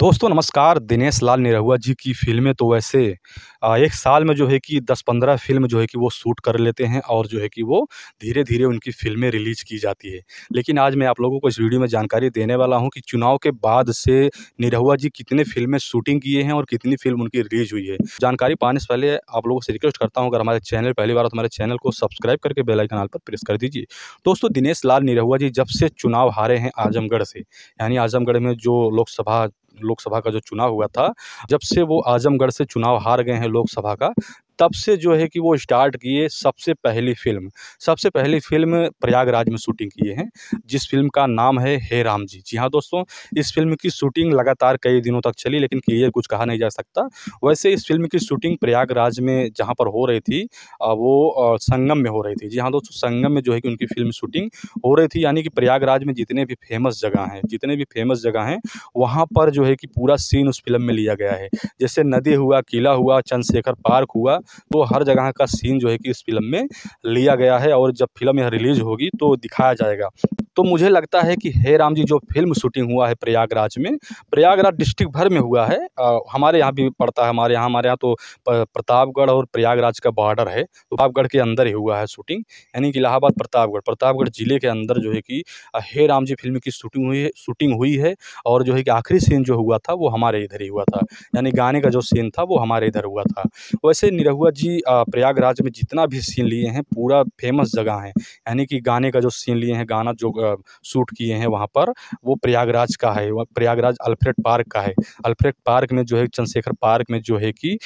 दोस्तों नमस्कार दिनेश लाल निरहुआ जी की फ़िल्में तो वैसे एक साल में जो है कि 10-15 फिल्म जो है कि वो शूट कर लेते हैं और जो है कि वो धीरे धीरे उनकी फ़िल्में रिलीज़ की जाती है लेकिन आज मैं आप लोगों को इस वीडियो में जानकारी देने वाला हूं कि चुनाव के बाद से निरहुआ जी कितने फिल्में शूटिंग किए हैं और कितनी फिल्म उनकी रिलीज़ हुई है जानकारी पाने से पहले आप लोगों से रिक्वेस्ट करता हूँ अगर हमारे चैनल पहली बार तो हमारे चैनल को सब्सक्राइब करके बेलाइकनाल पर प्रेस कर दीजिए दोस्तों दिनेश लाल निरहुआ जी जब से चुनाव हारे हैं आजमगढ़ से यानी आजमगढ़ में जो लोकसभा लोकसभा का जो चुनाव हुआ था जब से वो आजमगढ़ से चुनाव हार गए हैं लोकसभा का तब से जो है कि वो स्टार्ट किए सबसे पहली फ़िल्म सबसे पहली फ़िल्म प्रयागराज में शूटिंग किए हैं जिस फिल्म का नाम है हे राम जी जी हाँ दोस्तों इस फिल्म की शूटिंग लगातार कई दिनों तक चली लेकिन क्लियर कुछ कहा नहीं जा सकता वैसे इस फिल्म की शूटिंग प्रयागराज में जहाँ पर हो रही थी वो संगम में हो रही थी जी हाँ दोस्तों संगम में जो है कि उनकी फिल्म शूटिंग हो रही थी यानी कि प्रयागराज में जितने भी फेमस जगह हैं जितने भी फेमस जगह हैं वहाँ पर जो है कि पूरा सीन उस फिल्म में लिया गया है जैसे नदी हुआ किला हुआ चंद्रशेखर पार्क हुआ वो तो हर जगह का सीन जो है कि इस फिल्म में लिया गया है और जब फिल्म यह रिलीज़ होगी तो दिखाया जाएगा तो मुझे लगता है कि हे राम जी जो फिल्म शूटिंग हुआ है प्रयागराज में प्रयागराज डिस्ट्रिक्ट भर में हुआ है आ, हमारे यहाँ भी पड़ता है हमारे यहाँ हमारे यहाँ तो प्रतापगढ़ और प्रयागराज का बॉर्डर है तो प्रतापगढ़ के अंदर ही हुआ है शूटिंग यानी कि इलाहाबाद प्रतापगढ़ प्रतापगढ़ ज़िले के अंदर जो है कि हे राम जी फिल्म की शूटिंग हुई है शूटिंग हुई है और जो है कि आखिरी सीन जो हुआ था वो हमारे इधर ही हुआ था यानी गाने का जो सीन था वो हमारे इधर हुआ था वैसे निर किया हुआ जी प्रयागराज में जितना भी सीन लिए हैं पूरा फेमस जगह है यानी कि गाने का जो सीन लिए हैं गाना जो शूट किए हैं वहाँ पर वो प्रयागराज का है वह प्रयागराज अल्फ्रेड पार्क का है अल्फ्रेड पार्क में जो है चंद्रशेखर पार्क में जो है कि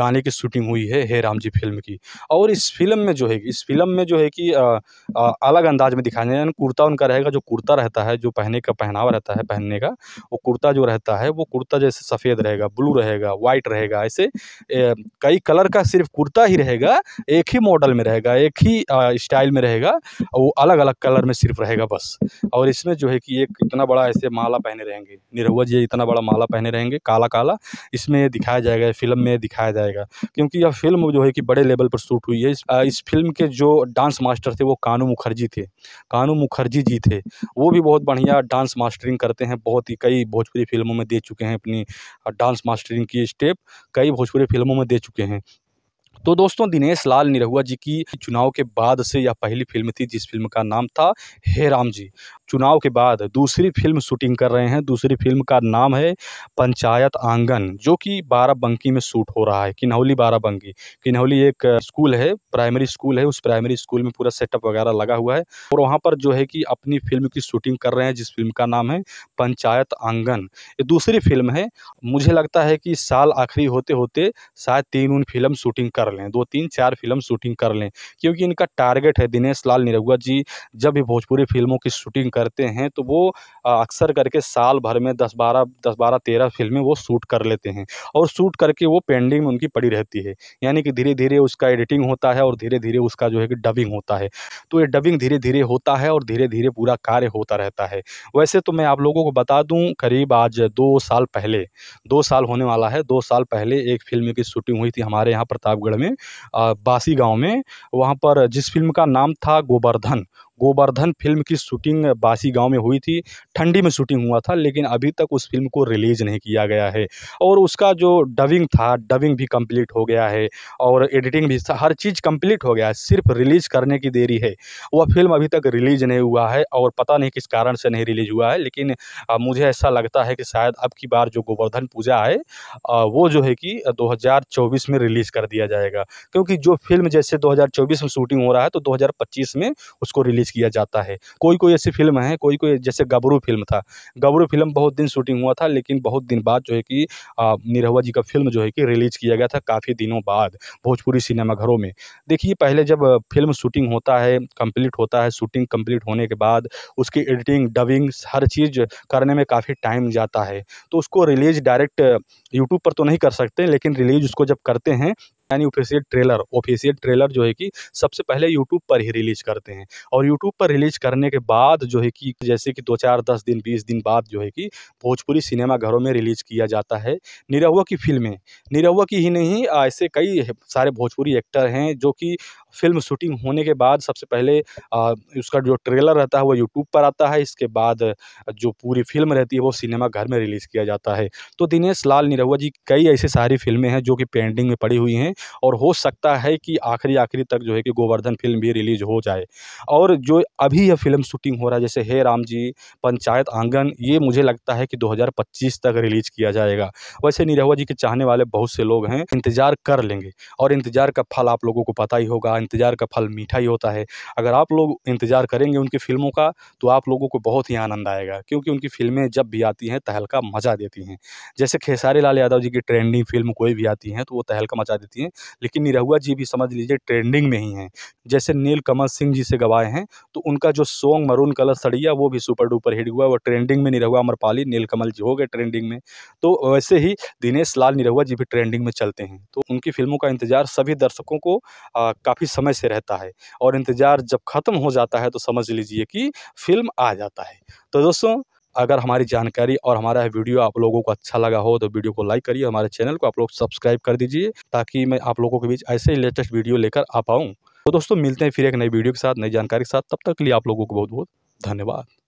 गाने की शूटिंग हुई है हे राम जी फिल्म की और इस फिल्म में जो है इस फिल्म में जो है कि अलग अंदाज में दिखाया जाए कुर्ता उनका रहेगा जो कुर्ता रहता है जो पहने का पहनावा रहता है पहनने का वो कुर्ता जो रहता है वो कुर्ता जैसे सफ़ेद रहेगा ब्लू रहेगा वाइट रहेगा ऐसे कई कलर का सिर्फ कुर्ता ही रहेगा एक ही मॉडल में रहेगा एक ही स्टाइल में रहेगा वो अलग अलग कलर में सिर्फ रहेगा बस और इसमें जो है कि एक इतना बड़ा ऐसे माला पहने रहेंगे निरहुआ जी इतना बड़ा माला पहने रहेंगे काला काला इसमें दिखाया जाएगा फिल्म में दिखाया जाएगा क्योंकि यह फिल्म जो है कि बड़े लेवल पर शूट हुई है इस फिल्म के जो डांस मास्टर थे वो कानू मुखर्जी थे कानू मुखर्जी जी थे वो भी बहुत बढ़िया डांस मास्टरिंग करते हैं बहुत ही कई भोजपुरी फिल्मों में दे चुके हैं अपनी डांस मास्टरिंग की स्टेप कई भोजपुरी फिल्मों में दे चुके हैं तो दोस्तों दिनेश लाल निरहुआ जी की चुनाव के बाद से यह पहली फिल्म थी जिस फिल्म का नाम था हे राम जी चुनाव के बाद दूसरी फिल्म शूटिंग कर रहे हैं दूसरी फिल्म का नाम है पंचायत आंगन जो कि बाराबंकी में शूट हो रहा है किन्हौली बाराबंकी किन्हौली एक स्कूल है प्राइमरी स्कूल है उस प्राइमरी स्कूल में पूरा सेटअप वगैरह लगा हुआ है और वहाँ पर जो है कि अपनी फिल्म की शूटिंग कर रहे हैं जिस फिल्म का नाम है पंचायत आंगन ये दूसरी फिल्म है मुझे लगता है कि साल आखिरी होते होते शायद तीन उन फिल्म शूटिंग कर लें दो तीन चार फिल्म शूटिंग कर लें क्योंकि इनका टारगेट है दिनेश लाल निरहुआ जी जब भी भोजपुरी फिल्मों की शूटिंग करते हैं तो वो अक्सर करके साल भर में दस बारह दस बारह तेरह फिल्में वो शूट कर लेते हैं और शूट करके वो पेंडिंग में उनकी पड़ी रहती है यानी कि धीरे धीरे उसका एडिटिंग होता है और धीरे धीरे उसका जो है कि डबिंग होता है तो ये डबिंग धीरे धीरे होता है और धीरे धीरे पूरा कार्य होता रहता है वैसे तो मैं आप लोगों को बता दूँ करीब आज दो साल पहले दो साल होने वाला है दो साल पहले एक फिल्म की शूटिंग हुई थी हमारे यहाँ प्रतापगढ़ में बासी गाँव में वहाँ पर जिस फिल्म का नाम था गोवर्धन गोवर्धन फिल्म की शूटिंग बासी गांव में हुई थी ठंडी में शूटिंग हुआ था लेकिन अभी तक उस फिल्म को रिलीज़ नहीं किया गया है और उसका जो डबिंग था डबिंग भी कंप्लीट हो गया है और एडिटिंग भी हर चीज़ कंप्लीट हो गया है सिर्फ रिलीज़ करने की देरी है वह फिल्म अभी तक रिलीज़ नहीं हुआ है और पता नहीं किस कारण से नहीं रिलीज़ हुआ है लेकिन मुझे ऐसा लगता है कि शायद अब की बार जो गोवर्धन पूजा है वो जो है कि 2024 में रिलीज़ कर दिया जाएगा क्योंकि जो फिल्म जैसे 2024 में शूटिंग हो रहा है तो 2025 में उसको रिलीज़ रिलीज़ किया जाता है कोई कोई ऐसी फिल्म है कोई कोई जैसे गबरू फिल्म था गबरू फिल्म बहुत दिन शूटिंग हुआ था लेकिन बहुत दिन बाद जो है कि निरहुआ जी का फिल्म जो है कि रिलीज़ किया गया था काफ़ी दिनों बाद भोजपुरी सिनेमाघरों में देखिए पहले जब फिल्म शूटिंग होता है कम्प्लीट होता है शूटिंग कम्प्लीट होने के बाद उसकी एडिटिंग डबिंग हर चीज़ करने में काफ़ी टाइम जाता है तो उसको रिलीज़ डायरेक्ट यूट्यूब पर तो नहीं कर सकते लेकिन रिलीज़ उसको जब करते हैं यानी ऑफिशियल ट्रेलर ऑफिशियल ट्रेलर जो है कि सबसे पहले यूट्यूब पर ही रिलीज करते हैं और यूट्यूब पर रिलीज करने के बाद जो है कि जैसे कि दो चार दस दिन बीस दिन बाद जो है कि भोजपुरी सिनेमा घरों में रिलीज किया जाता है निरहुआ की फिल्में निरहुआ की ही नहीं ऐसे कई सारे भोजपुरी एक्टर हैं जो कि फिल्म शूटिंग होने के बाद सबसे पहले आ, उसका जो ट्रेलर रहता है वो यूट्यूब पर आता है इसके बाद जो पूरी फिल्म रहती है वो सिनेमा घर में रिलीज़ किया जाता है तो दिनेश लाल निरहुआ जी कई ऐसी सारी फिल्में हैं जो कि पेंडिंग में पड़ी हुई हैं और हो सकता है कि आखिरी आखिरी तक जो है कि गोवर्धन फिल्म भी रिलीज हो जाए और जो अभी यह फिल्म शूटिंग हो रहा है जैसे हे राम जी पंचायत आंगन ये मुझे लगता है कि 2025 तक रिलीज किया जाएगा वैसे निरहुआ जी के चाहने वाले बहुत से लोग हैं इंतज़ार कर लेंगे और इंतज़ार का फल आप लोगों को पता ही होगा इंतज़ार का फल मीठा ही होता है अगर आप लोग इंतज़ार करेंगे उनकी फिल्मों का तो आप लोगों को बहुत ही आनंद आएगा क्योंकि उनकी फिल्में जब भी आती हैं तहलका मजा देती हैं जैसे खेसारी लाल यादव जी की ट्रेंडिंग फिल्म कोई भी आती हैं तो वो तहलका मचा देती हैं लेकिन निरहुआ जी भी समझ लीजिए ट्रेंडिंग में ही हैं जैसे नील कमल सिंह जी से गवाए हैं तो उनका जो सॉन्ग मरून कलर सड़िया वो भी सुपर डुपर हिट हुआ वो ट्रेंडिंग में निरहुआ अमरपाली नील कमल जी हो गए ट्रेंडिंग में तो वैसे ही दिनेश लाल निरहुआ जी भी ट्रेंडिंग में चलते हैं तो उनकी फिल्मों का इंतज़ार सभी दर्शकों को काफ़ी समय से रहता है और इंतज़ार जब ख़त्म हो जाता है तो समझ लीजिए कि फिल्म आ जाता है तो दोस्तों अगर हमारी जानकारी और हमारा वीडियो आप लोगों को अच्छा लगा हो तो वीडियो को लाइक करिए हमारे चैनल को आप लोग सब्सक्राइब कर दीजिए ताकि मैं आप लोगों के बीच ऐसे ही लेटेस्ट वीडियो लेकर आ पाऊँ तो दोस्तों मिलते हैं फिर एक नई वीडियो के साथ नई जानकारी के साथ तब तक के लिए आप लोगों को बहुत बहुत धन्यवाद